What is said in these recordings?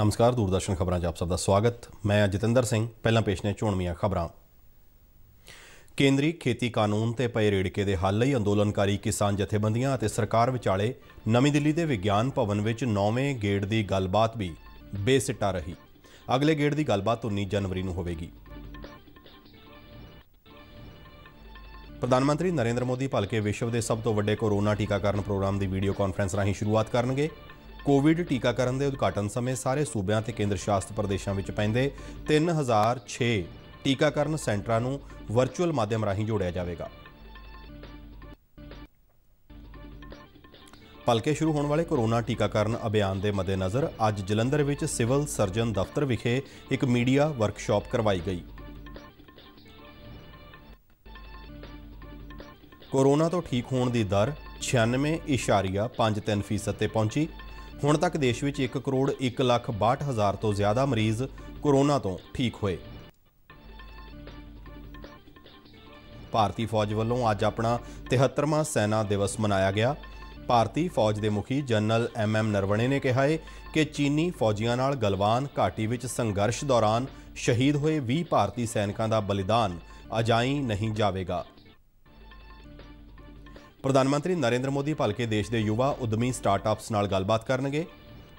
ਨਮਸਕਾਰ ਦੂਰਦਰਸ਼ਨ ਖਬਰਾਂ 'ਚ ਆਪ ਸਭ ਦਾ ਸਵਾਗਤ ਮੈਂ ਜਤਿੰਦਰ ਸਿੰਘ ਪਹਿਲਾਂ ਪੇਸ਼ ਨੇ ਝੋਣਵੀਆਂ ਖਬਰਾਂ ਕੇਂਦਰੀ ਖੇਤੀ ਕਾਨੂੰਨ ਤੇ ਪਏ ਰੇੜਕੇ ਦੇ ਹੱਲ ਲਈ ਅੰਦੋਲਨਕਾਰੀ ਕਿਸਾਨ ਜਥੇਬੰਦੀਆਂ ਅਤੇ ਸਰਕਾਰ ਵਿਚਾਲੇ ਨਵੀਂ ਦਿੱਲੀ ਦੇ ਵਿਗਿਆਨ ਭਵਨ ਵਿੱਚ 9ਵੇਂ ਗੇੜ ਦੀ ਗੱਲਬਾਤ ਵੀ ਬੇਸਿੱਟਾ ਰਹੀ ਅਗਲੇ ਗੇੜ ਦੀ ਗੱਲਬਾਤ 19 ਜਨਵਰੀ ਨੂੰ ਹੋਵੇਗੀ ਪ੍ਰਧਾਨ ਮੰਤਰੀ ਨਰਿੰਦਰ ਮੋਦੀ ਭਲਕੇ ਵਿਸ਼ਵ ਦੇ ਸਭ ਤੋਂ ਵੱਡੇ ਕੋਰੋਨਾ ਟੀਕਾਕਰਨ ਪ੍ਰੋਗਰਾਮ ਦੀ ਵੀਡੀਓ ਕਾਨਫਰੰਸ ਰਾਹੀਂ ਸ਼ੁਰੂਆਤ ਕਰਨਗੇ ਕੋਵਿਡ ਟੀਕਾਕਰਨ ਦੇ ਉਦਘਾਟਨ ਸਮੇਂ ਸਾਰੇ ਸੂਬਿਆਂ ਤੇ ਕੇਂਦਰ ਸ਼ਾਸਿਤ ਪ੍ਰਦੇਸ਼ਾਂ ਵਿੱਚ ਪੈਂਦੇ 3006 ਟੀਕਾਕਰਨ ਸੈਂਟਰਾਂ ਨੂੰ ਵਰਚੁਅਲ ਮਾਧਿਅਮ ਰਾਹੀਂ ਜੋੜਿਆ ਜਾਵੇਗਾ ਪਲਕੇ ਸ਼ੁਰੂ ਹੋਣ ਵਾਲੇ ਕੋਰੋਨਾ ਟੀਕਾਕਰਨ ਅਭਿਆਨ ਦੇ ਮੱਦੇਨਜ਼ਰ ਅੱਜ ਜਲੰਧਰ ਵਿੱਚ ਸਿਵਲ ਸਰਜਨ ਦਫ਼ਤਰ ਵਿਖੇ ਇੱਕ ਮੀਡੀਆ ਵਰਕਸ਼ਾਪ ਕਰਵਾਈ ਗਈ ਕੋਰੋਨਾ ਤੋਂ ਠੀਕ ਹੋਣ ਦੀ ਦਰ 96.53% ਤੇ ਪਹੁੰਚੀ ਹੁਣ ਤੱਕ ਦੇਸ਼ ਵਿੱਚ 1 ਕਰੋੜ 1 ਲੱਖ 62 ਹਜ਼ਾਰ ਤੋਂ ਜ਼ਿਆਦਾ ਮਰੀਜ਼ ਕੋਰੋਨਾ ਤੋਂ ਠੀਕ ਹੋਏ ਭਾਰਤੀ ਫੌਜ ਵੱਲੋਂ ਅੱਜ ਆਪਣਾ 73ਵਾਂ ਸੈਨਾ ਦਿਵਸ ਮਨਾਇਆ ਗਿਆ ਭਾਰਤੀ ਫੌਜ ਦੇ ਮੁਖੀ ਜਨਰਲ ਐਮ ਐਮ ਨਰਵਣੇ ਨੇ ਕਿਹਾ ਹੈ ਕਿ ਚੀਨੀ ਫੌਜੀਆਂ ਨਾਲ ਗਲਵਾਨ ਘਾਟੀ ਵਿੱਚ ਸੰਘਰਸ਼ ਦੌਰਾਨ ਸ਼ਹੀਦ ਹੋਏ 20 ਭਾਰਤੀ ਸੈਨਿਕਾਂ ਦਾ ਬਲੀਦਾਨ ਅਜਾਈ ਨਹੀਂ ਜਾਵੇਗਾ ਪ੍ਰਧਾਨ ਮੰਤਰੀ ਨਰਿੰਦਰ ਮੋਦੀ ਭਲਕੇ ਦੇਸ਼ ਦੇ ਯੁਵਾ ਉਦਮੀ ਸਟਾਰਟਅਪਸ ਨਾਲ ਗੱਲਬਾਤ ਕਰਨਗੇ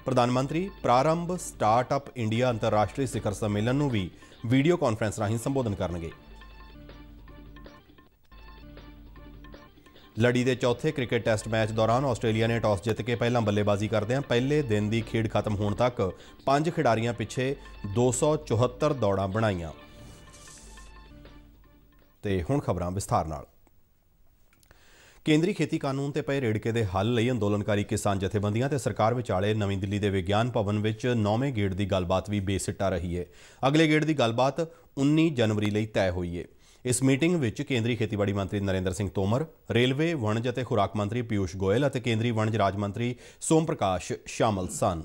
ਪ੍ਰਧਾਨ ਮੰਤਰੀ ਪ੍ਰਾਰੰਭ ਸਟਾਰਟਅਪ ਇੰਡੀਆ ਅੰਤਰਰਾਸ਼ਟਰੀ ਸਿਖਰ ਸੰਮੇਲਨ ਨੂੰ ਵੀ ਵੀਡੀਓ ਕਾਨਫਰੰਸ ਰਾਹੀਂ ਸੰਬੋਧਨ ਕਰਨਗੇ ਲੜੀ ਦੇ ਚੌਥੇ ਕ੍ਰਿਕਟ ਟੈਸਟ ਮੈਚ ਦੌਰਾਨ ਆਸਟ੍ਰੇਲੀਆ ਨੇ ਟਾਸ ਜਿੱਤ ਕੇ ਪਹਿਲਾਂ ਬੱਲੇਬਾਜ਼ੀ ਕਰਦਿਆਂ ਪਹਿਲੇ ਦਿਨ ਦੀ ਖੇਡ ਖਤਮ ਹੋਣ ਤੱਕ ਪੰਜ ਖਿਡਾਰੀਆਂ ਪਿੱਛੇ 274 ਦੌੜਾਂ ਬਣਾਈਆਂ ਤੇ ਹੁਣ ਖਬਰਾਂ ਵਿਸਥਾਰ ਨਾਲ ਕੇਂਦਰੀ ਖੇਤੀ ਕਾਨੂੰਨ ਤੇ ਪਏ ਰੇੜਕੇ ਦੇ ਹੱਲ ਲਈ ਅੰਦੋਲਨਕਾਰੀ ਕਿਸਾਨ ਜਥੇਬੰਦੀਆਂ ਤੇ ਸਰਕਾਰ ਵਿਚਾਲੇ ਨਵੀਂ ਦਿੱਲੀ ਦੇ ਵਿਗਿਆਨ ਭਵਨ ਵਿੱਚ 9ਵੇਂ ਗੇੜ ਦੀ ਗੱਲਬਾਤ ਵੀ ਬੇਸਿੱਟਾ ਰਹੀ ਹੈ ਅਗਲੇ ਗੇੜ ਦੀ ਗੱਲਬਾਤ 19 ਜਨਵਰੀ ਲਈ ਤੈਅ ਹੋਈ ਹੈ ਇਸ ਮੀਟਿੰਗ ਵਿੱਚ ਕੇਂਦਰੀ ਖੇਤੀਬਾੜੀ ਮੰਤਰੀ ਨਰਿੰਦਰ ਸਿੰਘ ਤੋਮਰ ਰੇਲਵੇ ਵਣਜ ਅਤੇ ਖੁਰਾਕ ਮੰਤਰੀ ਪਿਊਸ਼ ਗੋਇਲ ਅਤੇ ਕੇਂਦਰੀ ਵਣਜ ਰਾਜ ਮੰਤਰੀ ਸੋਮ ਪ੍ਰਕਾਸ਼ ਸ਼ਾਮਲ ਸਨ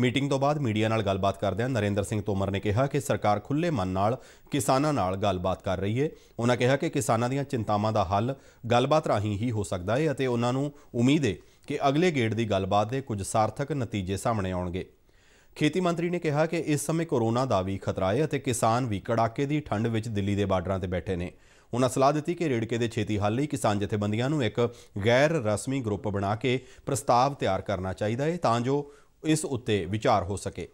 ਮੀਟਿੰਗ ਤੋਂ ਬਾਅਦ ਮੀਡੀਆ ਨਾਲ ਗੱਲਬਾਤ ਕਰਦਿਆਂ ਨਰਿੰਦਰ ਸਿੰਘ ਤੋਮਰ ਨੇ ਕਿਹਾ ਕਿ ਸਰਕਾਰ ਖੁੱਲੇ ਮਨ ਨਾਲ ਕਿਸਾਨਾਂ ਨਾਲ ਗੱਲਬਾਤ ਕਰ ਰਹੀ ਹੈ ਉਹਨਾਂ ਕਿਹਾ ਕਿ ਕਿਸਾਨਾਂ ਦੀਆਂ ਚਿੰਤਾਵਾਂ ਦਾ ਹੱਲ ਗੱਲਬਾਤ ਰਾਹੀਂ ਹੀ ਹੋ ਸਕਦਾ ਹੈ ਅਤੇ ਉਹਨਾਂ ਨੂੰ ਉਮੀਦ ਹੈ ਕਿ ਅਗਲੇ ਗੇੜ ਦੀ ਗੱਲਬਾਤ ਦੇ ਕੁਝ ਸਾਰਥਕ ਨਤੀਜੇ ਸਾਹਮਣੇ ਆਉਣਗੇ ਖੇਤੀ ਮੰਤਰੀ ਨੇ ਕਿਹਾ ਕਿ ਇਸ ਸਮੇਂ ਕੋਰੋਨਾ ਦਾ ਵੀ ਖਤਰਾ ਹੈ ਅਤੇ ਕਿਸਾਨ ਵੀ ਕੜਾਕੇ ਦੀ ਠੰਡ ਵਿੱਚ ਦਿੱਲੀ ਦੇ ਬਾਰਡਰਾਂ ਤੇ ਬੈਠੇ ਨੇ ਉਹਨਾਂ ਸਲਾਹ ਦਿੱਤੀ ਕਿ ਰੇੜਕੇ ਦੇ ਛੇਤੀ ਹੱਲ ਲਈ ਕਿਸਾਨ ਜਥੇਬੰਦੀਆਂ ਨੂੰ ਇੱਕ ਗੈਰ ਰਸਮੀ ਗਰੁੱਪ ਬਣਾ ਕੇ ਪ੍ਰਸਤਾਵ ਤਿਆਰ ਕਰਨਾ ਚਾਹੀਦਾ ਹੈ ਤਾਂ ਜੋ इस उत्ते विचार हो सके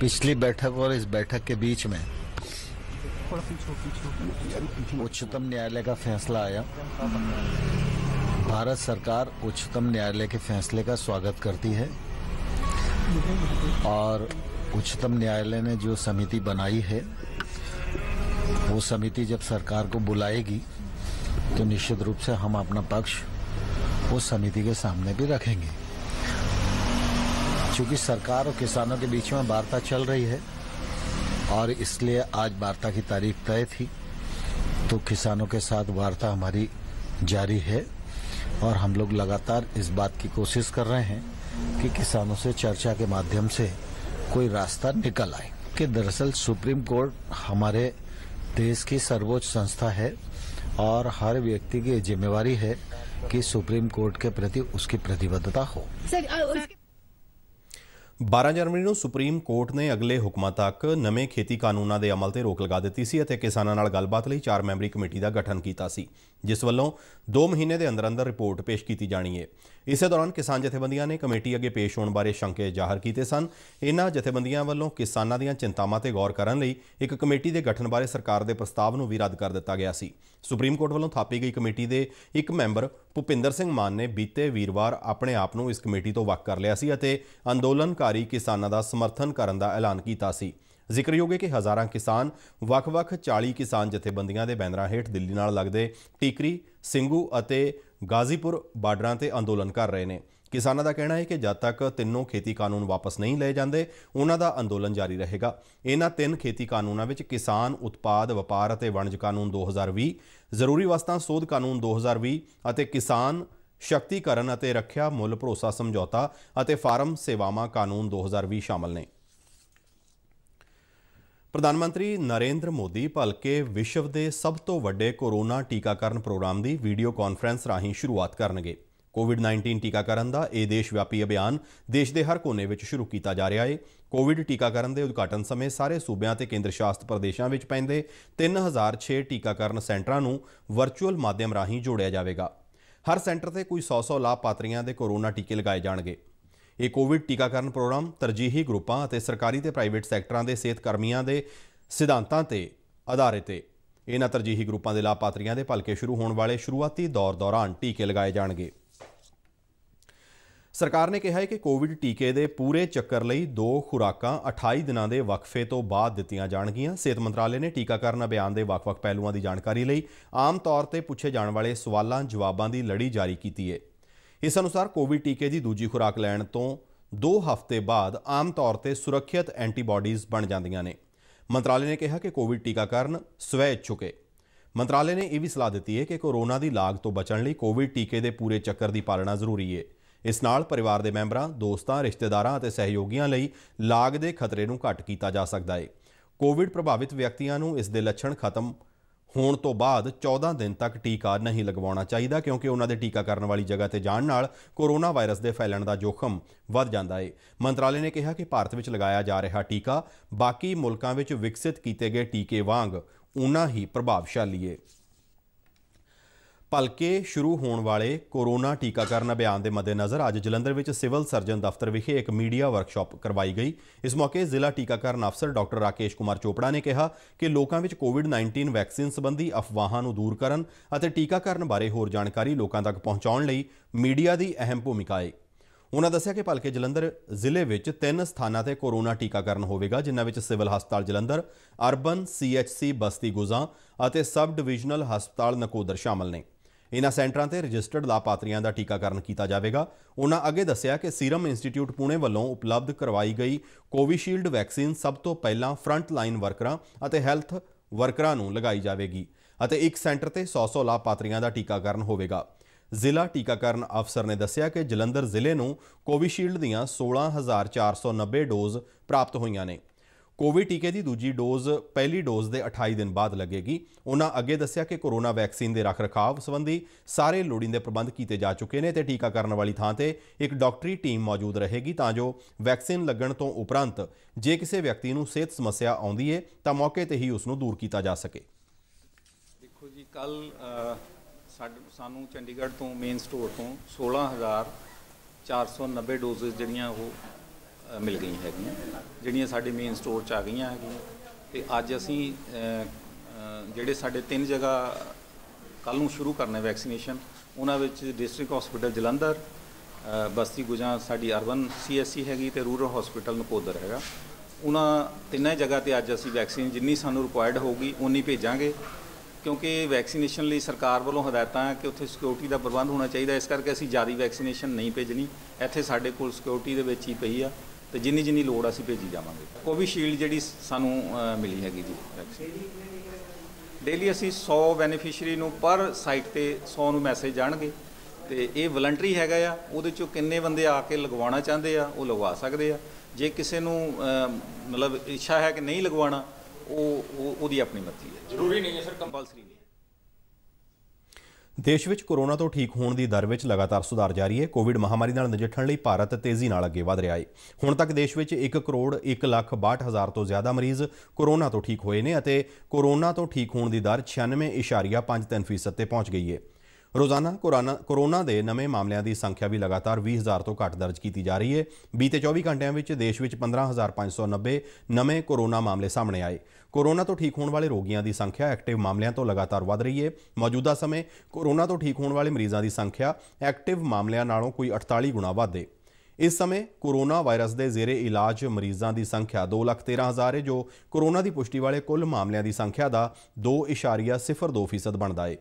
पिछली बैठक और इस बैठक के बीच में उच्चतम न्यायालय का फैसला आया भारत सरकार उच्चतम न्यायालय के फैसले का स्वागत करती है और उच्चतम न्यायालय ने जो समिति बनाई है वो समिति जब सरकार को बुलाएगी तो निश्चित रूप से हम अपना पक्ष उस समिति के सामने भी रखेंगे चूंकि सरकार और किसानों के बीच में वार्ता चल रही है और इसलिए आज वार्ता की तारीख तय थी तो किसानों के साथ वार्ता हमारी जारी है और हम लोग लगातार इस बात की कोशिश कर रहे हैं कि किसानों से चर्चा के माध्यम से कोई रास्ता निकल आए कि दरअसल सुप्रीम कोर्ट हमारे देश की सर्वोच्च संस्था है और हर व्यक्ति की जिम्मेवारी है कि सुप्रीम कोर्ट के प्रति उसकी प्रतिबद्धता हो सर, 12 ਜਨਵਰੀ ਨੂੰ ਸੁਪਰੀਮ ਕੋਰਟ ਨੇ ਅਗਲੇ ਹੁਕਮਾਂ ਤੱਕ ਨਵੇਂ ਖੇਤੀ ਕਾਨੂੰਨਾਂ ਦੇ ਅਮਲ ਤੇ ਰੋਕ ਲਗਾ ਦਿੱਤੀ ਸੀ ਅਤੇ ਕਿਸਾਨਾਂ ਨਾਲ ਗੱਲਬਾਤ ਲਈ 4 ਮੈਂਬਰੀ ਕਮੇਟੀ ਦਾ ਗਠਨ ਕੀਤਾ ਸੀ ਜਿਸ ਵੱਲੋਂ 2 ਮਹੀਨੇ ਦੇ ਅੰਦਰ ਅੰਦਰ ਰਿਪੋਰਟ ਪੇਸ਼ ਕੀਤੀ ਜਾਣੀ ਹੈ ਇਸੇ ਦੌਰਾਨ ਕਿਸਾਨ ਜਥੇਬੰਦੀਆਂ ਨੇ ਕਮੇਟੀ ਅੱਗੇ ਪੇਸ਼ ਹੋਣ ਬਾਰੇ ਸ਼ੰਕੇ ਜ਼ਾਹਰ ਕੀਤੇ ਸਨ ਇਹਨਾਂ ਜਥੇਬੰਦੀਆਂ ਵੱਲੋਂ ਕਿਸਾਨਾਂ ਦੀਆਂ ਚਿੰਤਾਵਾਂ ਤੇ ਗੌਰ ਕਰਨ ਲਈ ਇੱਕ ਕਮੇਟੀ ਦੇ ਗਠਨ ਬਾਰੇ ਸਰਕਾਰ ਦੇ ਪ੍ਰਸਤਾਵ ਨੂੰ ਵੀ ਰੱਦ ਕਰ ਦਿੱਤਾ ਗਿਆ ਸੀ ਸੁਪਰੀਮ ਕੋਰਟ ਵੱਲੋਂ ਥਾਪੀ ਗਈ ਕਮੇਟੀ ਦੇ ਇੱਕ ਮੈਂਬਰ ਭੁਪਿੰਦਰ ਸਿੰਘ ਮਾਨ ਨੇ ਬੀਤੇ ਵੀਰਵਾਰ ਆਪਣੇ ਆਪ ਨੂੰ ਇਸ ਕਮੇਟੀ ਤੋਂ ਵੱਖ ਕਰ ਲਿਆ ਸੀ ਅਤੇ ਅੰਦੋਲਨਕਾਰੀ ਕਿਸਾਨਾਂ ਦਾ ਸਮਰਥਨ ਕਰਨ ਦਾ ਐਲਾਨ ਕੀਤਾ ਸੀ ਜ਼ਿਕਰਯੋਗ ਹੈ ਕਿ ਹਜ਼ਾਰਾਂ ਕਿਸਾਨ ਵੱਖ-ਵੱਖ 40 ਕਿਸਾਨ ਜਥੇਬੰਦੀਆਂ ਦੇ ਬੈਨਰਾਂ ਹੇਠ ਦਿੱਲੀ ਨਾਲ ਲੱਗਦੇ ਟੀਕਰੀ ਸਿੰਘੂ ਅਤੇ ਗਾਜ਼ੀਪੁਰ ਬਾਰਡਰਾਂ ਤੇ ਅੰਦੋਲਨ ਕਰ ਰਹੇ ਨੇ ਕਿਸਾਨਾਂ ਦਾ ਕਹਿਣਾ ਹੈ ਕਿ ਜਦ ਤੱਕ ਤਿੰਨੋਂ ਖੇਤੀ ਕਾਨੂੰਨ ਵਾਪਸ ਨਹੀਂ ਲਏ ਜਾਂਦੇ ਉਹਨਾਂ ਦਾ ਅੰਦੋਲਨ ਜਾਰੀ ਰਹੇਗਾ ਇਹਨਾਂ ਤਿੰਨ ਖੇਤੀ ਕਾਨੂੰਨਾਂ ਵਿੱਚ ਕਿਸਾਨ ਉਤਪਾਦ ਵਪਾਰ ਅਤੇ ਵਣਜ ਕਾਨੂੰਨ 2020 ਜ਼ਰੂਰੀ ਵਸਤਾਂ ਸੋਧ ਕਾਨੂੰਨ 2020 ਅਤੇ ਕਿਸਾਨ ਸ਼ਕਤੀਕਰਨ ਅਤੇ ਰੱਖਿਆ ਮੁੱਲ ਭਰੋਸਾ ਸਮਝੌਤਾ ਅਤੇ ਫਾਰਮ ਸੇਵਾਵਾਂ ਕਾਨੂੰਨ 2020 ਸ਼ਾਮਲ ਨੇ ਪ੍ਰਧਾਨ ਮੰਤਰੀ ਨਰਿੰਦਰ ਮੋਦੀ ਭਲਕੇ ਵਿਸ਼ਵ ਦੇ ਸਭ ਤੋਂ ਵੱਡੇ ਕੋਰੋਨਾ ਟੀਕਾਕਰਨ ਪ੍ਰੋਗਰਾਮ ਦੀ ਵੀਡੀਓ ਕਾਨਫਰੰਸ ਰਾਹੀਂ ਸ਼ੁਰੂਆਤ ਕਰਨਗੇ ਕੋਵਿਡ-19 ਟੀਕਾਕਰਨ ਦਾ ਇਹ ਦੇਸ਼ ਵਿਆਪੀ ਅਭਿਆਨ ਦੇਸ਼ ਦੇ ਹਰ ਕੋਨੇ ਵਿੱਚ ਸ਼ੁਰੂ ਕੀਤਾ ਜਾ ਰਿਹਾ ਹੈ ਕੋਵਿਡ ਟੀਕਾਕਰਨ ਦੇ ਉਦਘਾਟਨ ਸਮੇਂ ਸਾਰੇ ਸੂਬਿਆਂ ਤੇ ਕੇਂਦਰ ਸ਼ਾਸਤ ਪ੍ਰਦੇਸ਼ਾਂ ਵਿੱਚ ਪੈਂਦੇ 3006 ਟੀਕਾਕਰਨ ਸੈਂਟਰਾਂ ਨੂੰ ਵਰਚੁਅਲ ਮਾਧਿਅਮ ਰਾਹੀਂ ਜੋੜਿਆ ਜਾਵੇਗਾ ਹਰ ਸੈਂਟਰ ਤੇ ਕੋਈ 100-100 ਲਾਭਪਾਤਰੀਆਂ ਦੇ ਕੋਰੋਨਾ ਟੀਕੇ ਲਗਾਏ ਜਾਣਗੇ ਇਹ ਕੋਵਿਡ ਟੀਕਾਕਰਨ ਪ੍ਰੋਗਰਾਮ ਤਰਜੀਹੀ ਗਰੁੱਪਾਂ ਅਤੇ ਸਰਕਾਰੀ ਤੇ ਪ੍ਰਾਈਵੇਟ ਸੈਕਟਰਾਂ ਦੇ ਸਿਹਤ ਕਰਮੀਆਂ ਦੇ ਸਿਧਾਂਤਾਂ ਤੇ ਆਧਾਰਿਤ ਹੈ ਇਹਨਾਂ ਤਰਜੀਹੀ ਗਰੁੱਪਾਂ ਦੇ ਲਾਭਪਾਤਰੀਆਂ ਦੇ ਭਲਕੇ ਸ਼ੁਰੂ ਹੋਣ ਵਾਲੇ ਸ਼ੁਰੂਆਤੀ ਦੌਰ ਦੌਰਾਨ ਟੀਕੇ ਲਗਾਏ ਜਾਣਗੇ ਸਰਕਾਰ ਨੇ ਕਿਹਾ ਹੈ ਕਿ ਕੋਵਿਡ ਟੀਕੇ ਦੇ ਪੂਰੇ ਚੱਕਰ ਲਈ ਦੋ ਖੁਰਾਕਾਂ 28 ਦਿਨਾਂ ਦੇ ਵਕਫੇ ਤੋਂ ਬਾਅਦ ਦਿੱਤੀਆਂ ਜਾਣਗੀਆਂ ਸਿਹਤ ਮੰਤਰਾਲੇ ਨੇ ਟੀਕਾਕਰਨ ਅਭਿਆਨ ਦੇ ਵੱਖ-ਵੱਖ ਪਹਿਲੂਆਂ ਦੀ ਜਾਣਕਾਰੀ ਲਈ ਆਮ ਤੌਰ ਤੇ ਪੁੱਛੇ ਜਾਣ ਵਾਲੇ ਸਵਾਲਾਂ ਜਵਾਬਾਂ ਦੀ ਲੜੀ ਜਾਰੀ ਕੀਤੀ ਹੈ ਇਸ ਅਨੁਸਾਰ ਕੋਵਿਡ ਟੀਕੇ ਦੀ ਦੂਜੀ ਖੁਰਾਕ ਲੈਣ ਤੋਂ 2 ਹਫ਼ਤੇ ਬਾਅਦ ਆਮ ਤੌਰ ਤੇ ਸੁਰੱਖਿਅਤ ਐਂਟੀਬਾਡੀਜ਼ ਬਣ ਜਾਂਦੀਆਂ ਨੇ ਮੰਤਰਾਲੇ ਨੇ ਕਿਹਾ ਕਿ ਕੋਵਿਡ ਟੀਕਾਕਰਨ ਸਵੈ ਇਛੁਕ ਮੰਤਰਾਲੇ ਨੇ ਇਹ ਵੀ ਸਲਾਹ ਦਿੱਤੀ ਹੈ ਕਿ ਕੋਰੋਨਾ ਦੀ ਲਾਗ ਤੋਂ ਬਚਣ ਲਈ ਕੋਵਿਡ ਟੀਕੇ ਦੇ ਪੂਰੇ ਚੱਕਰ ਦੀ ਪਾਲਣਾ ਜ਼ਰੂਰੀ ਹੈ ਇਸ ਨਾਲ ਪਰਿਵਾਰ ਦੇ ਮੈਂਬਰਾਂ ਦੋਸਤਾਂ ਰਿਸ਼ਤੇਦਾਰਾਂ ਅਤੇ ਸਹਿਯੋਗੀਆਂ ਲਈ ਲਾਗ ਦੇ ਖਤਰੇ ਨੂੰ ਘੱਟ ਕੀਤਾ ਜਾ ਸਕਦਾ ਹੈ ਕੋਵਿਡ ਪ੍ਰਭਾਵਿਤ ਵਿਅਕਤੀਆਂ ਨੂੰ ਇਸ ਦੇ ਲੱਛਣ ਖਤਮ ਹੋਣ ਤੋਂ ਬਾਅਦ 14 ਦਿਨ ਤੱਕ ਟੀਕਾ ਨਹੀਂ ਲਗਵਾਉਣਾ ਚਾਹੀਦਾ ਕਿਉਂਕਿ ਉਹਨਾਂ ਦੇ ਟੀਕਾ ਕਰਨ ਵਾਲੀ ਜਗ੍ਹਾ ਤੇ ਜਾਣ ਨਾਲ ਕੋਰੋਨਾ ਵਾਇਰਸ ਦੇ ਫੈਲਣ ਦਾ ਜੋਖਮ ਵੱਧ ਜਾਂਦਾ ਹੈ ਮੰਤਰਾਲੇ ਨੇ ਕਿਹਾ ਕਿ ਭਾਰਤ ਵਿੱਚ ਲਗਾਇਆ ਜਾ ਰਿਹਾ ਟੀਕਾ ਬਾਕੀ ਮੁਲਕਾਂ ਵਿੱਚ ਵਿਕਸਿਤ ਕੀਤੇ ਗਏ ਟੀਕੇ ਵਾਂਗ ਉਨਾ ਹੀ ਪ੍ਰਭਾਵਸ਼ਾਲੀ ਹੈ ਪਲਕੇ ਸ਼ੁਰੂ ਹੋਣ ਵਾਲੇ ਕੋਰੋਨਾ ਟੀਕਾਕਰਨ ਅਭਿਆਨ ਦੇ ਮੱਦੇਨਜ਼ਰ ਅੱਜ ਜਲੰਧਰ ਵਿੱਚ ਸਿਵਲ ਸਰਜਨ ਦਫ਼ਤਰ ਵਿਖੇ ਇੱਕ ਮੀਡੀਆ ਵਰਕਸ਼ਾਪ ਕਰਵਾਈ ਗਈ ਇਸ ਮੌਕੇ ਜ਼ਿਲ੍ਹਾ ਟੀਕਾਕਰਨ ਅਫਸਰ ਡਾਕਟਰ ਰਾਕੇਸ਼ ਕੁਮਾਰ ਚੋਪੜਾ ਨੇ ਕਿਹਾ ਕਿ ਲੋਕਾਂ ਵਿੱਚ ਕੋਵਿਡ-19 ਵੈਕਸੀਨ ਸੰਬੰਧੀ ਅਫਵਾਹਾਂ ਨੂੰ ਦੂਰ ਕਰਨ ਅਤੇ ਟੀਕਾਕਰਨ ਬਾਰੇ ਹੋਰ ਜਾਣਕਾਰੀ ਲੋਕਾਂ ਤੱਕ ਪਹੁੰਚਾਉਣ ਲਈ ਮੀਡੀਆ ਦੀ ਅਹਿਮ ਭੂਮਿਕਾ ਹੈ ਉਹਨਾਂ ਦੱਸਿਆ ਕਿ ਪਲਕੇ ਜਲੰਧਰ ਜ਼ਿਲ੍ਹੇ ਵਿੱਚ ਤਿੰਨ ਸਥਾਨਾਂ ਤੇ ਕੋਰੋਨਾ ਟੀਕਾਕਰਨ ਹੋਵੇਗਾ ਜਿਨ੍ਹਾਂ ਵਿੱਚ ਸਿਵਲ ਹਸਪਤਾਲ ਜਲੰਧਰ, ਅਰਬਨ ਸੀਐਚਸੀ ਬਸਤੀ ਗੁਜ਼ਾਂ ਅਤੇ ਸਬ ਡਿਵੀਜ਼ਨਲ ਹਸਪਤਾਲ ਨਕੋਦਰ ਸ਼ਾਮਲ ਨੇ। ਇਹਨਾਂ ਸੈਂਟਰਾਂ ਤੇ ਰਜਿਸਟਰਡ ਲਾਭਪਾਤਰੀਆਂ ਦਾ ਟੀਕਾਕਰਨ ਕੀਤਾ ਜਾਵੇਗਾ ਉਹਨਾਂ ਅੱਗੇ ਦੱਸਿਆ ਕਿ ਸੀਰਮ ਇੰਸਟੀਚਿਊਟ ਪੁਣੇ ਵੱਲੋਂ ਉਪਲਬਧ ਕਰਵਾਈ ਗਈ ਕੋਵਿਸ਼ੀਲਡ ਵੈਕਸੀਨ ਸਭ ਤੋਂ ਪਹਿਲਾਂ ਫਰੰਟ ਲਾਈਨ ਵਰਕਰਾਂ ਅਤੇ ਹੈਲਥ ਵਰਕਰਾਂ ਨੂੰ ਲਗਾਈ ਜਾਵੇਗੀ ਅਤੇ ਇੱਕ ਸੈਂਟਰ ਤੇ 100-100 ਲਾਭਪਾਤਰੀਆਂ ਦਾ ਟੀਕਾਕਰਨ ਹੋਵੇਗਾ ਜ਼ਿਲ੍ਹਾ ਟੀਕਾਕਰਨ ਅਫਸਰ ਨੇ ਦੱਸਿਆ ਕਿ ਜਲੰਧਰ ਜ਼ਿਲ੍ਹੇ ਨੂੰ ਕੋਵਿਸ਼ੀਲਡ ਦੀਆਂ 16490 ਡੋਜ਼ ਪ੍ਰਾਪਤ ਹੋਈਆਂ ਨੇ ਕੋਵਿਡ ਟੀਕੇ ਦੀ ਦੂਜੀ ਡੋਜ਼ ਪਹਿਲੀ ਡੋਜ਼ ਦੇ 28 ਦਿਨ ਬਾਅਦ ਲੱਗੇਗੀ ਉਹਨਾਂ ਅੱਗੇ ਦੱਸਿਆ ਕਿ ਕੋਰੋਨਾ ਵੈਕਸੀਨ ਦੇ ਰੱਖ-ਰਖਾਵ ਸੰਬੰਧੀ ਸਾਰੇ ਲੋੜੀਂਦੇ ਪ੍ਰਬੰਧ ਕੀਤੇ ਜਾ ਚੁੱਕੇ ਨੇ ਤੇ ਟੀਕਾ ਕਰਨ ਵਾਲੀ ਥਾਂ ਤੇ ਇੱਕ ਡਾਕਟਰੀ ਟੀਮ ਮੌਜੂਦ ਰਹੇਗੀ ਤਾਂ ਜੋ ਵੈਕਸੀਨ ਲੱਗਣ ਤੋਂ ਉਪਰੰਤ ਜੇ ਕਿਸੇ ਵਿਅਕਤੀ ਨੂੰ ਸਿਹਤ ਸਮੱਸਿਆ ਆਉਂਦੀ ਏ ਤਾਂ ਮੌਕੇ ਤੇ ਹੀ ਉਸ ਨੂੰ ਦੂਰ ਕੀਤਾ ਜਾ ਸਕੇ ਦੇਖੋ ਜੀ ਕੱਲ ਸਾਨੂੰ ਚੰਡੀਗੜ੍ਹ ਤੋਂ ਮੇਨ ਸਟੋਰ ਤੋਂ 16490 ਡੋਜ਼ਸ ਜਿਹੜੀਆਂ ਉਹ ਮਿਲ ਗਈਆਂ ਹੈਗੀਆਂ ਜਿਹੜੀਆਂ ਸਾਡੇ ਮੇਨ ਸਟੋਰ 'ਚ ਆ ਗਈਆਂ ਹੈਗੀਆਂ ਤੇ ਅੱਜ ਅਸੀਂ ਜਿਹੜੇ ਸਾਡੇ ਤਿੰਨ ਜਗ੍ਹਾ ਕੱਲ ਨੂੰ ਸ਼ੁਰੂ ਕਰਨਾ ਵੈਕਸੀਨੇਸ਼ਨ ਉਹਨਾਂ ਵਿੱਚ ਡਿਸਟ੍ਰਿਕਟ ਹਸਪੀਟਲ ਜਲੰਧਰ ਬਸਤੀ ਗੁਜਾਂ ਸਾਡੀ ਅਰਬਨ ਸੀਐਸਸੀ ਹੈਗੀ ਤੇ ਰੂਰਲ ਹਸਪੀਟਲ ਨਕੋਦਰ ਹੈਗਾ ਉਹਨਾਂ ਤਿੰਨਾਂ ਜਗ੍ਹਾ ਤੇ ਅੱਜ ਅਸੀਂ ਵੈਕਸੀਨ ਜਿੰਨੀ ਸਾਨੂੰ ਰਿਕੁਆਇਰਡ ਹੋਊਗੀ ਉਨੀ ਭੇਜਾਂਗੇ ਕਿਉਂਕਿ ਵੈਕਸੀਨੇਸ਼ਨ ਲਈ ਸਰਕਾਰ ਵੱਲੋਂ ਹਦਾਇਤਾਂ ਹੈ ਕਿ ਉੱਥੇ ਸਿਕਿਉਰਿਟੀ ਦਾ ਪ੍ਰਬੰਧ ਹੋਣਾ ਚਾਹੀਦਾ ਇਸ ਕਰਕੇ ਅਸੀਂ ਜਿਆਦਾ ਵੈਕਸੀਨੇਸ਼ਨ ਨਹੀਂ ਭੇਜਣੀ ਇੱਥੇ ਸਾਡੇ ਕੋਲ ਸਿਕਿਉਰਿਟੀ ਦੇ ਵਿੱਚ ਹੀ ਪਈ ਆ ਤੇ ਜਿੰਨੀ ਜਿੰਨੀ ਲੋੜ ਅਸੀਂ ਭੇਜੀ ਜਾਵਾਂਗੇ ਕੋਵਿਸ਼ੀਲਡ ਜਿਹੜੀ ਸਾਨੂੰ ਮਿਲੀ ਹੈਗੀ ਜੀ ਡੇਲੀ ਅਸੀਂ 100 ਬੈਨੀਫਿਸ਼ਰੀ ਨੂੰ ਪਰ ਸਾਈਟ ਤੇ 100 ਨੂੰ ਮੈਸੇਜ ਜਾਣਗੇ ਤੇ ਇਹ ਵਲੰਟਰੀ ਹੈਗਾ ਆ ਉਹਦੇ ਚੋਂ ਕਿੰਨੇ ਬੰਦੇ ਆ ਕੇ ਲਗਵਾਉਣਾ ਚਾਹੁੰਦੇ ਆ ਉਹ ਲਗਵਾ ਸਕਦੇ ਆ ਜੇ ਕਿਸੇ ਨੂੰ ਮਤਲਬ ਇੱਛਾ ਹੈ ਕਿ ਨਹੀਂ ਲਗਵਾਉਣਾ ਉਹ ਉਹਦੀ ਆਪਣੀ ਮਰਜ਼ੀ ਹੈ ਜ਼ਰੂਰੀ ਨਹੀਂ ਹੈ ਸਰ ਕੰਪਲਸਰੀ ਨਹੀਂ ਦੇਸ਼ ਵਿੱਚ ਕੋਰੋਨਾ ਤੋਂ ਠੀਕ ਹੋਣ ਦੀ ਦਰ ਵਿੱਚ ਲਗਾਤਾਰ ਸੁਧਾਰ ਜਾਰੀ ਹੈ ਕੋਵਿਡ ਮਹਾਮਾਰੀ ਨਾਲ ਨਜਿੱਠਣ ਲਈ ਭਾਰਤ ਤੇਜ਼ੀ ਨਾਲ ਅੱਗੇ ਵਧ ਰਿਹਾ ਹੈ ਹੁਣ ਤੱਕ ਦੇਸ਼ ਵਿੱਚ 1 ਕਰੋੜ 1 ਲੱਖ 62 ਹਜ਼ਾਰ ਤੋਂ ਜ਼ਿਆਦਾ ਮਰੀਜ਼ ਕੋਰੋਨਾ ਤੋਂ ਠੀਕ ਹੋਏ ਨੇ ਅਤੇ ਕੋਰੋਨਾ ਤੋਂ ਠੀਕ ਹੋਣ ਦੀ ਦਰ 96.53% ਤੇ ਪਹੁੰਚ ਗਈ ਹੈ ਰੋਜ਼ਾਨਾ ਕੋਰੋਨਾ ਦੇ ਨਵੇਂ ਮਾਮਲਿਆਂ ਦੀ ਸੰਖਿਆ ਵੀ ਲਗਾਤਾਰ 20000 ਤੋਂ ਘੱਟ ਦਰਜ ਕੀਤੀ ਜਾ ਰਹੀ ਹੈ ਬੀਤੇ 24 ਘੰਟਿਆਂ ਵਿੱਚ ਦੇਸ਼ ਵਿੱਚ 15590 ਨਵੇਂ ਕੋਰੋਨਾ ਮਾਮਲੇ ਸਾਹਮਣੇ ਆਏ ਕੋਰੋਨਾ ਤੋਂ ਠੀਕ ਹੋਣ ਵਾਲੇ ਰੋਗੀਆਂ ਦੀ ਸੰਖਿਆ ਐਕਟਿਵ ਮਾਮਲਿਆਂ ਤੋਂ ਲਗਾਤਾਰ ਵਧ ਰਹੀ ਹੈ ਮੌਜੂਦਾ ਸਮੇਂ ਕੋਰੋਨਾ ਤੋਂ ਠੀਕ ਹੋਣ ਵਾਲੇ ਮਰੀਜ਼ਾਂ ਦੀ ਸੰਖਿਆ ਐਕਟਿਵ ਮਾਮਲਿਆਂ ਨਾਲੋਂ ਕੋਈ 48 ਗੁਣਾ ਵੱਧ ਹੈ ਇਸ ਸਮੇਂ ਕੋਰੋਨਾ ਵਾਇਰਸ ਦੇ ਜ਼ੇਰੇ ਇਲਾਜ ਮਰੀਜ਼ਾਂ ਦੀ ਸੰਖਿਆ 213000 ਹੈ ਜੋ ਕੋਰੋਨਾ ਦੀ ਪੁਸ਼ਟੀ ਵਾਲੇ ਕੁੱਲ ਮਾਮਲਿਆਂ ਦੀ ਸੰਖਿਆ ਦਾ 2.02% ਬਣਦਾ ਹੈ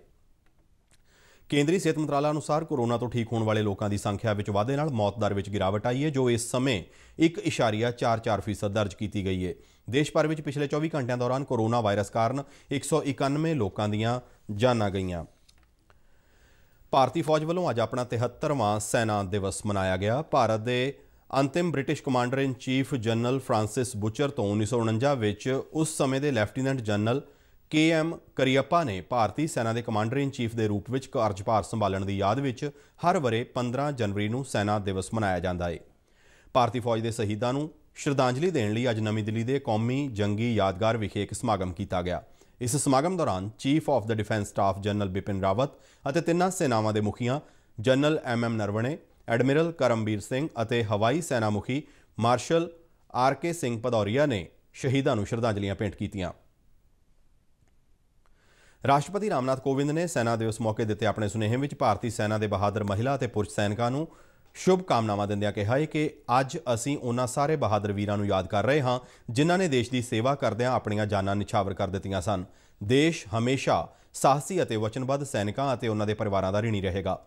ਕੇਂਦਰੀ ਸਿਹਤ ਮੰਤਰਾਲਾ ਅਨੁਸਾਰ ਕੋਰੋਨਾ ਤੋਂ ਠੀਕ ਹੋਣ ਵਾਲੇ ਲੋਕਾਂ ਦੀ ਸੰਖਿਆ ਵਿੱਚ ਵਾਧੇ ਨਾਲ ਮੌਤ ਦਰ ਵਿੱਚ ਗਿਰਾਵਟ ਆਈ ਹੈ ਜੋ ਇਸ ਸਮੇਂ 1.44% ਦਰਜ ਕੀਤੀ ਗਈ ਹੈ ਦੇਸ਼ ਭਰ ਵਿੱਚ ਪਿਛਲੇ 24 ਘੰਟਿਆਂ ਦੌਰਾਨ ਕੋਰੋਨਾ ਵਾਇਰਸ ਕਾਰਨ 191 ਲੋਕਾਂ ਦੀਆਂ ਜਾਨਾਂ ਗਈਆਂ ਭਾਰਤੀ ਫੌਜ ਵੱਲੋਂ ਅੱਜ ਆਪਣਾ 73ਵਾਂ ਸੈਨਾ ਦਿਵਸ ਮਨਾਇਆ ਗਿਆ ਭਾਰਤ ਦੇ ਅੰਤਿਮ British commander in chief general Francis Bucher ਤੋਂ 1949 ਵਿੱਚ ਉਸ ਸਮੇਂ ਦੇ lieutenant general K M Cariappa ਨੇ ਭਾਰਤੀ ਸੈਨਾ ਦੇ ਕਮਾਂਡਰ ਇਨ ਚੀਫ ਦੇ ਰੂਪ ਵਿੱਚ ਕਾਰਜਭਾਰ ਸੰਭਾਲਣ ਦੀ ਯਾਦ ਵਿੱਚ ਹਰ ਵਰੇ 15 ਜਨਵਰੀ ਨੂੰ ਸੈਨਾ ਦਿਵਸ ਮਨਾਇਆ ਜਾਂਦਾ ਹੈ ਭਾਰਤੀ ਫੌਜ ਦੇ ਸ਼ਹੀਦਾਂ ਨੂੰ ਸ਼ਰਧਾਂਜਲੀ ਦੇਣ ਲਈ ਅੱਜ ਨਵੀਂ ਦਿੱਲੀ ਦੇ ਕੌਮੀ ਜੰਗੀ ਯਾਦਗਾਰ ਵਿਖੇ ਇੱਕ ਸਮਾਗਮ ਕੀਤਾ ਗਿਆ ਇਸ ਸਮਾਗਮ ਦੌਰਾਨ ਚੀਫ ਆਫ ਦਾ defence staff general Bipin Rawat ਅਤੇ ਤਿੰਨਾਂ ਸੈਨਾਵਾਂ ਦੇ ਮੁਖੀਆਂ general M M Naravane admiral Karambir Singh ਅਤੇ ਹਵਾਈ ਸੈਨਾ ਮੁਖੀ marshal R K Singh Bhadauria ਨੇ ਸ਼ਹੀਦਾਂ ਨੂੰ ਸ਼ਰਧਾਂਜਲੀਆਂ ਭੇਂਟ ਕੀਤੀਆਂ ਰਾਸ਼ਟਰਪਤੀ ਰਾਮਨਾਥ ਕੋਵਿੰਦ ਨੇ ਸੈਨਾ ਦਿਵਸ ਮੌਕੇ ਦਿੱਤੇ ਆਪਣੇ ਸੁਨੇਹੇ ਵਿੱਚ ਭਾਰਤੀ ਸੈਨਾ ਦੇ ਬਹਾਦਰ ਮਹਿਲਾ ਅਤੇ ਪੁਰਸ਼ ਸੈਨਿਕਾਂ ਨੂੰ ਸ਼ੁਭ ਕਾਮਨਾਵਾਂ ਦਿੰਦਿਆਂ ਕਿਹਾ ਹੈ ਕਿ ਅੱਜ ਅਸੀਂ ਉਹਨਾਂ ਸਾਰੇ ਬਹਾਦਰ ਵੀਰਾਂ ਨੂੰ ਯਾਦ ਕਰ ਰਹੇ ਹਾਂ ਜਿਨ੍ਹਾਂ ਨੇ ਦੇਸ਼ ਦੀ ਸੇਵਾ ਕਰਦਿਆਂ ਆਪਣੀਆਂ ਜਾਨਾਂ ਨਿਛਾਵਰ ਕਰ ਦਿੱਤੀਆਂ ਸਨ ਦੇਸ਼ ਹਮੇਸ਼ਾ ਸਾਹਸੀ ਅਤੇ ਵਚਨਬੱਧ ਸੈਨਿਕਾਂ ਅਤੇ ਉਹਨਾਂ ਦੇ ਪਰਿਵਾਰਾਂ ਦਾ ਰਿਣੀ ਰਹੇਗਾ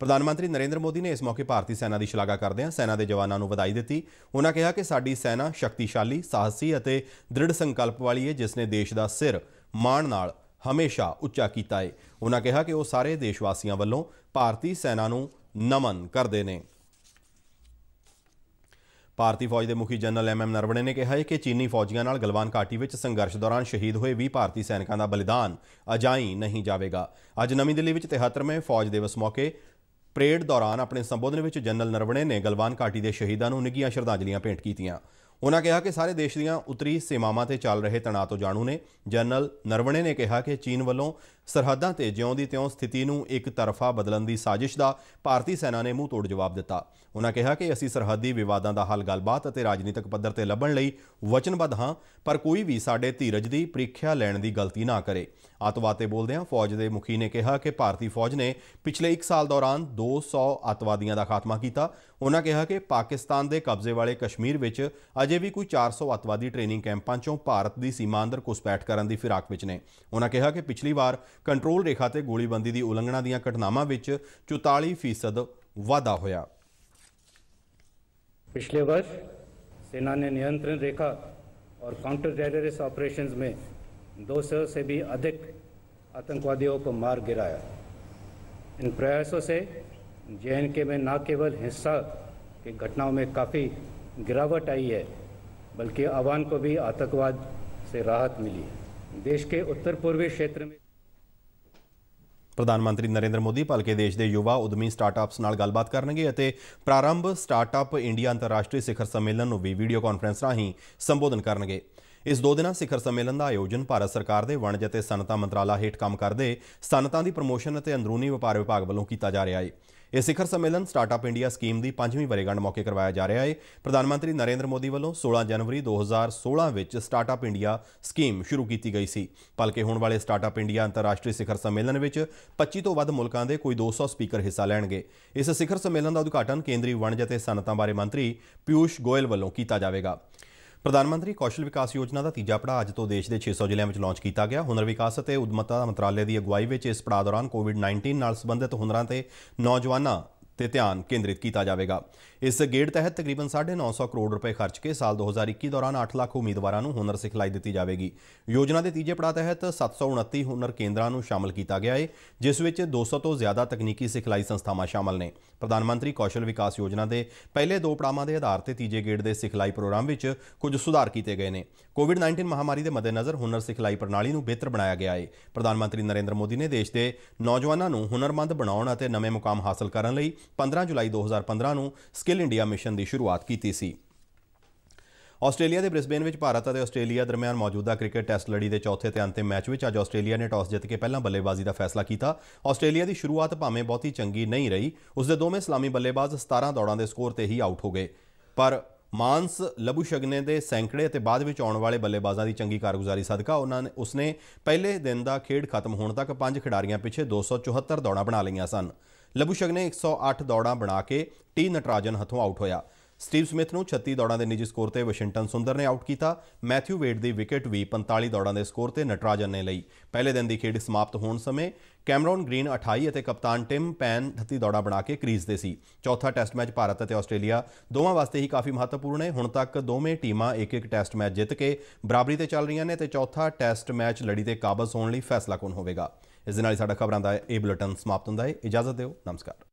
ਪ੍ਰਧਾਨ ਮੰਤਰੀ ਨਰਿੰਦਰ ਮੋਦੀ ਨੇ ਇਸ ਮੌਕੇ ਭਾਰਤੀ ਸੈਨਾ ਦੀ ਸ਼ਲਾਘਾ ਕਰਦਿਆਂ ਸੈਨਾ ਦੇ ਜਵਾਨਾਂ ਨੂੰ ਵਧਾਈ ਦਿੱਤੀ ਉਹਨਾਂ ਕਿਹਾ ਕਿ ਸਾਡੀ ਸੈਨਾ ਸ਼ਕਤੀਸ਼ਾਲੀ ਸਾਹਸੀ ਅਤੇ ਦ੍ਰਿੜ ਸੰਕਲਪ ਵਾਲੀ ਹੈ ਜਿਸ ਨੇ ਦੇਸ਼ ਦਾ ਸਿਰ ਮਾਣ ਨਾਲ ਹਮੇਸ਼ਾ ਉੱਚਾ ਕੀਤਾ ਹੈ ਉਹਨਾਂ ਕਿਹਾ ਕਿ ਉਹ ਸਾਰੇ ਦੇਸ਼ ਵਾਸੀਆਂ ਵੱਲੋਂ ਭਾਰਤੀ ਸੈਨਾ ਨੂੰ ਨਮਨ ਕਰਦੇ ਨੇ ਭਾਰਤੀ ਫੌਜ ਦੇ ਮੁਖੀ ਜਨਰਲ ਐਮ ਐਮ ਨਰਵਣੇ ਨੇ ਕਿਹਾ ਹੈ ਕਿ ਚੀਨੀ ਫੌਜੀਆਂ ਨਾਲ ਗਲਵਾਨ ਘਾਟੀ ਵਿੱਚ ਸੰਘਰਸ਼ ਦੌਰਾਨ ਸ਼ਹੀਦ ਹੋਏ 20 ਭਾਰਤੀ ਸੈਨਿਕਾਂ ਦਾ ਬਲੀਦਾਨ ਅਜਾਈ ਨਹੀਂ ਜਾਵੇਗਾ ਅੱਜ ਨਵੀਂ ਦਿੱਲੀ ਵਿੱਚ 73ਵੇਂ ਫੌਜ ਦਿਵਸ ਮੌਕੇ ਪਰੇਡ ਦੌਰਾਨ ਆਪਣੇ ਸੰਬੋਧਨ ਵਿੱਚ ਜਨਰਲ ਨਰਵਣੇ ਨੇ ਗਲਵਾਨ ਘਾਟੀ ਦੇ ਸ਼ਹੀਦਾਂ ਨੂੰ ਨਿੱਘੀਆਂ ਸ਼ਰਧਾਂਜਲੀਆਂ ਭੇਂਟ ਕੀਤੀਆਂ ਉਹਨਾਂ ਕਿਹਾ ਕਿ ਸਾਰੇ ਦੇਸ਼ ਦੀਆਂ ਉਤਰੀ ਸੀਮਾਵਾਂ ਤੇ ਚੱਲ ਰਹੇ ਤਣਾਅ ਤੋਂ ਜਾਣੂ ਨੇ ਜਨਰਲ ਨਰਵਣੇ ਨੇ ਕਿਹਾ ਕਿ ਚੀਨ ਵੱਲੋਂ ਸਰਹੱਦਾਂ ਤੇ ਜਿਉਂ ਦੀ ਤਿਉਂ ਸਥਿਤੀ ਨੂੰ ਇੱਕ ਤਰਫਾ ਬਦਲਣ ਦੀ ਸਾਜ਼ਿਸ਼ ਦਾ ਭਾਰਤੀ ਸੈਨਾ ਨੇ ਮੂੰਹ ਤੋੜ ਜਵਾਬ ਦਿੱਤਾ ਉਹਨਾਂ ਕਿਹਾ ਕਿ ਅਸੀਂ ਸਰਹੱਦੀ ਵਿਵਾਦਾਂ ਦਾ ਹੱਲ ਗੱਲਬਾਤ ਅਤੇ ਰਾਜਨੀਤਿਕ ਪੱਧਰ ਤੇ ਲੱਭਣ ਲਈ ਵਚਨਬੱਧ ਹਾਂ ਪਰ ਕੋਈ ਵੀ ਸਾਡੇ ਧੀਰਜ ਦੀ ਪ੍ਰੀਖਿਆ ਲੈਣ ਦੀ ਗਲਤੀ ਨਾ ਕਰੇ ਆਤਵਾਦ ਤੇ ਬੋਲਦਿਆਂ ਫੌਜ ਦੇ ਮੁਖੀ ਨੇ ਕਿਹਾ ਕਿ ਭਾਰਤੀ ਫੌਜ ਨੇ ਪਿਛਲੇ 1 ਸਾਲ ਦੌਰਾਨ 200 ਆਤਵਾਦੀਆਂ ਦਾ ਖਾਤਮਾ ਕੀਤਾ ਉਹਨਾਂ ਕਿਹਾ ਕਿ ਪਾਕਿਸਤਾਨ ਦੇ ਕਬਜ਼ੇ ਵਾਲੇ ਕਸ਼ਮੀਰ ਵਿੱਚ ਅਜੇ ਵੀ ਕੋਈ 400 ਆਤਵਾਦੀ ਟ੍ਰੇਨਿੰਗ ਕੈਂਪਾਂ ਚੋਂ ਭਾਰਤ ਦੀ ਸੀਮਾ ਅੰਦਰ ਘੁਸਪੈਠ ਕਰਨ ਦੀ ਫਿਰਾਕ ਵਿੱਚ ਨੇ ਉਹਨਾਂ ਕਿਹਾ ਕਿ ਪਿਛਲੀ ਵਾਰ कंट्रोल रेखा से गोलीबंदी की उलंघना दटनावान चौताली फीसद वाधा होया पिछले वर्ष सेना ने नियंत्रण रेखा और काउंटर टेररिस्ट ऑपरेशंस में 200 से भी अधिक आतंकवादियों को मार गिराया इन प्रयासों से जे में न केवल हिंसा की घटनाओं में काफ़ी गिरावट आई है बल्कि आवाम को भी आतंकवाद से राहत मिली है देश के उत्तर पूर्वी क्षेत्र में ਪ੍ਰਧਾਨ ਮੰਤਰੀ ਨਰਿੰਦਰ ਮੋਦੀ ਭਲਕੇ ਦੇਸ਼ ਦੇ ਯੁਵਾ ਉਦਮੀ ਸਟਾਰਟਅਪਸ ਨਾਲ ਗੱਲਬਾਤ ਕਰਨਗੇ ਅਤੇ ਪ੍ਰਾਰੰਭ ਸਟਾਰਟਅਪ ਇੰਡੀਆ ਅੰਤਰਰਾਸ਼ਟਰੀ ਸਿਖਰ ਸੰਮੇਲਨ ਨੂੰ ਵੀ ਵੀਡੀਓ ਕਾਨਫਰੰਸ ਰਾਹੀਂ ਸੰਬੋਧਨ ਕਰਨਗੇ ਇਸ ਦੋ ਦਿਨਾਂ ਸਿਖਰ ਸੰਮੇਲਨ ਦਾ ਆਯੋਜਨ ਭਾਰਤ ਸਰਕਾਰ ਦੇ ਵਣਜ ਅਤੇ ਸਨਤਾ ਮੰਤਰਾਲਾ ਹੇਠ ਕੰਮ ਕਰਦੇ ਸਨਅਤਾਂ ਦੀ ਪ੍ਰਮੋਸ਼ਨ ਅਤੇ ਅੰਦਰੂਨੀ ਵਪਾਰ ਵਿਭਾਗ ਵੱਲੋਂ ਕੀਤਾ ਜਾ ਰਿਹਾ ਹੈ ਇਹ ਸਿਖਰ ਸੰਮੇਲਨ ਸਟਾਰਟਅਪ ਇੰਡੀਆ ਸਕੀਮ ਦੀ 5ਵੀਂ ਵਰੇਗੰਢ ਮੌਕੇ ਕਰਵਾਇਆ ਜਾ ਰਿਹਾ ਹੈ ਪ੍ਰਧਾਨ ਮੰਤਰੀ ਨਰਿੰਦਰ ਮੋਦੀ ਵੱਲੋਂ 16 ਜਨਵਰੀ 2016 ਵਿੱਚ ਸਟਾਰਟਅਪ ਇੰਡੀਆ ਸਕੀਮ ਸ਼ੁਰੂ ਕੀਤੀ ਗਈ ਸੀ ਪਲਕੇ ਹੋਣ ਵਾਲੇ ਸਟਾਰਟਅਪ ਇੰਡੀਆ ਅੰਤਰਰਾਸ਼ਟਰੀ ਸਿਖਰ ਸੰਮੇਲਨ ਵਿੱਚ 25 ਤੋਂ ਵੱਧ ਮੁਲਕਾਂ ਦੇ ਕੋਈ 200 ਸਪੀਕਰ ਹਿੱਸਾ ਲੈਣਗੇ ਇਸ ਸਿਖਰ ਸੰਮੇਲਨ ਦਾ ਉਦਘਾਟਨ ਕੇਂਦਰੀ ਵਣਜ ਅਤੇ ਸਨਅਤਾਂ ਬਾਰੇ ਮੰਤਰੀ ਪਿਊਸ਼ ਗੋਇਲ ਵੱਲੋਂ ਕੀਤਾ ਜਾਵੇਗਾ ਪ੍ਰਧਾਨ ਮੰਤਰੀ ਕੌਸ਼ਲ ਵਿਕਾਸ ਯੋਜਨਾ ਦਾ ਤੀਜਾ ਪੜਾਅ ਅੱਜ ਤੋਂ ਦੇਸ਼ ਦੇ 600 ਜ਼ਿਲ੍ਹਿਆਂ ਵਿੱਚ ਲਾਂਚ ਕੀਤਾ ਗਿਆ ਹੁਨਰ ਵਿਕਾਸ ਅਤੇ ਉਦਮਤਾ ਮੰਤਰਾਲੇ ਦੀ ਅਗਵਾਈ ਵਿੱਚ ਇਸ ਪੜਾਅ ਦੌਰਾਨ ਕੋਵਿਡ-19 ਨਾਲ ਸੰਬੰਧਿਤ ਹੁਨਰਾਂ ਤੇ ਨੌਜਵਾਨਾਂ ਤੇ ਧਿਆਨ ਕੇਂਦਰਿਤ ਕੀਤਾ ਜਾਵੇਗਾ ਇਸ ਗੇੜ ਤਹਿਤ ਤਕਰੀਬਨ 950 ਕਰੋੜ ਰੁਪਏ ਖਰਚ ਕੇ ਸਾਲ 2021 ਦੌਰਾਨ 8 ਲੱਖ ਉਮੀਦਵਾਰਾਂ ਨੂੰ ਹੁਨਰ ਸਿਖਲਾਈ ਦਿੱਤੀ ਜਾਵੇਗੀ ਯੋਜਨਾ ਦੇ ਤੀਜੇ ਪੜਾਅ ਤਹਿਤ 729 ਹੁਨਰ ਕੇਂਦਰਾਂ ਨੂੰ ਸ਼ਾਮਲ ਕੀਤਾ ਗਿਆ ਹੈ ਜਿਸ ਵਿੱਚ 200 ਤੋਂ ਜ਼ਿਆਦਾ ਤਕਨੀਕੀ ਸਿਖਲਾਈ ਸੰਸਥਾਵਾਂ ਸ਼ਾਮਲ ਨੇ ਪ੍ਰਧਾਨ ਮੰਤਰੀ ਕੌਸ਼ਲ ਵਿਕਾਸ ਯੋਜਨਾ ਦੇ ਪਹਿਲੇ ਦੋ ਪੜਾਵਾਂ ਦੇ ਆਧਾਰ ਤੇ ਤੀਜੇ ਗੇੜ ਦੇ ਸਿਖਲਾਈ ਪ੍ਰੋਗਰਾਮ ਵਿੱਚ ਕੁਝ ਸੁਧਾਰ ਕੀਤੇ ਗਏ ਨੇ ਕੋਵਿਡ-19 ਮਹਾਮਾਰੀ ਦੇ ਮੱਦੇਨਜ਼ਰ ਹੁਨਰ ਸਿਖਲਾਈ ਪ੍ਰਣਾਲੀ ਨੂੰ ਬਿਹਤਰ ਬਣਾਇਆ ਗਿਆ ਹੈ ਪ੍ਰਧਾਨ ਮੰਤਰੀ ਨਰਿੰਦਰ ਮੋਦੀ ਨੇ ਦੇਸ਼ ਦੇ ਨੌਜਵਾਨਾਂ ਨੂੰ ਹੁਨਰਮੰਦ ਬਣਾਉਣ ਅਤੇ ਨਵੇਂ ਮੁਕਾਮ ਹਾਸਲ ਕਰਨ ਲਈ 15 ਜੁਲਾਈ 2015 ਨੂੰ ਸਕਿੱਲ ਇੰਡੀਆ ਮਿਸ਼ਨ ਦੀ ਸ਼ੁਰੂਆਤ ਕੀਤੀ ਸੀ ਆਸਟ੍ਰੇਲੀਆ ਦੇ ਬ੍ਰਿਸਬੇਨ ਵਿੱਚ ਭਾਰਤ ਅਤੇ ਆਸਟ੍ਰੇਲੀਆ ਦਰਮਿਆਨ ਮੌਜੂਦਾ ਕ੍ਰਿਕਟ ਟੈਸਟ ਲੜੀ ਦੇ ਚੌਥੇ ਤੇ ਅੰਤਿਮ ਮੈਚ ਵਿੱਚ ਅੱਜ ਆਸਟ੍ਰੇਲੀਆ ਨੇ ਟਾਸ ਜਿੱਤ ਕੇ ਪਹਿਲਾਂ ਬੱਲੇਬਾਜ਼ੀ ਦਾ ਫੈਸਲਾ ਕੀਤਾ ਆਸਟ੍ਰੇਲੀਆ ਦੀ ਸ਼ੁਰੂਆਤ ਭਾਵੇਂ ਬਹੁਤੀ ਚੰਗੀ ਨਹੀਂ ਰਹੀ ਉਸ ਦੇ ਦੋਵੇਂ ਸਲਾਮੀ ਬੱਲੇਬਾਜ਼ 17 ਦੌੜਾਂ ਦੇ ਸਕੋਰ ਤੇ ਹੀ ਆਊਟ ਹੋ ਗਏ ਪਰ ਮਾਨਸ ਲਬੂਸ਼ਗਨੇ ਦੇ ਸੈਂਕੜੇ ਅਤੇ ਬਾਅਦ ਵਿੱਚ ਆਉਣ ਵਾਲੇ ਬੱਲੇਬਾਜ਼ਾਂ ਦੀ ਚੰਗੀ ਕਾਰਗੁਜ਼ਾਰੀ ਸਦਕਾ ਉਹਨਾਂ ਨੇ ਉਸਨੇ ਪਹਿਲੇ ਦਿਨ ਦਾ ਖੇਡ ਖਤਮ ਹੋਣ ਤੱਕ ਪੰਜ ਖਿਡਾਰੀਆਂ ਪਿੱਛੇ 274 ਦੌੜਾਂ ਬਣਾ ਲਈਆਂ ਸਨ ਲਬੂਸ਼ਗ ਨੇ 108 ਦੌੜਾਂ ਬਣਾ ਕੇ ਟੀ ਨਟਰਾਜਨ ਹੱਥੋਂ ਆਊਟ ਹੋਇਆ ਸਟੀਵ ਸਮਿਥ ਨੂੰ 36 ਦੌੜਾਂ ਦੇ ਨਿੱਜੀ ਸਕੋਰ ਤੇ ਵਾਸ਼ਿੰਗਟਨ ਸੁੰਦਰ ਨੇ ਆਊਟ ਕੀਤਾ ਮੈਥਿਊ ਵੇਡ ਦੀ ਵਿਕਟ ਵੀ 45 ਦੌੜਾਂ ਦੇ ਸਕੋਰ ਤੇ ਨਟਰਾਜਨ ਨੇ ਲਈ ਪਹਿਲੇ ਦਿਨ ਦੀ ਖੇਡ ਸਮਾਪਤ ਹੋਣ ਸਮੇਂ ਕੈਮਰੌਨ ਗ੍ਰੀਨ 28 ਅਤੇ ਕਪਤਾਨ ਟਿਮ ਪੈਨ 38 ਦੌੜਾਂ ਬਣਾ ਕੇ ਕ੍ਰੀਜ਼ ਦੇ ਸੀ ਚੌਥਾ ਟੈਸਟ ਮੈਚ ਭਾਰਤ ਅਤੇ ਆਸਟ੍ਰੇਲੀਆ ਦੋਵਾਂ ਵਾਸਤੇ ਹੀ ਕਾਫੀ ਮਹੱਤਵਪੂਰਨ ਹੈ ਹੁਣ ਤੱਕ ਦੋਵੇਂ ਟੀਮਾਂ ਇੱਕ-ਇੱਕ ਟੈਸਟ ਮੈਚ ਜਿੱਤ ਕੇ ਬਰਾਬਰੀ ਤੇ ਚੱਲ ਰਹੀਆਂ ਨੇ ਤੇ ਚੌਥਾ ਟੈਸਟ ਮੈਚ ਲੜੀ ਤੇ ਕਾਬਜ਼ ਹੋਣ ਲਈ ਫੈਸਲਾ ਕੌਣ ਹੋਵੇਗਾ ਇਸ ਦੇ ਨਾਲ ਹੀ ਸਾਡਾ ਖਬਰਾਂ ਦਾ ਇਹ ਬੁਲੇਟਿਨ ਸਮਾਪਤ ਹੁੰਦਾ ਹੈ ਇਜਾਜ਼ਤ ਦਿਓ ਨਮਸਕਾਰ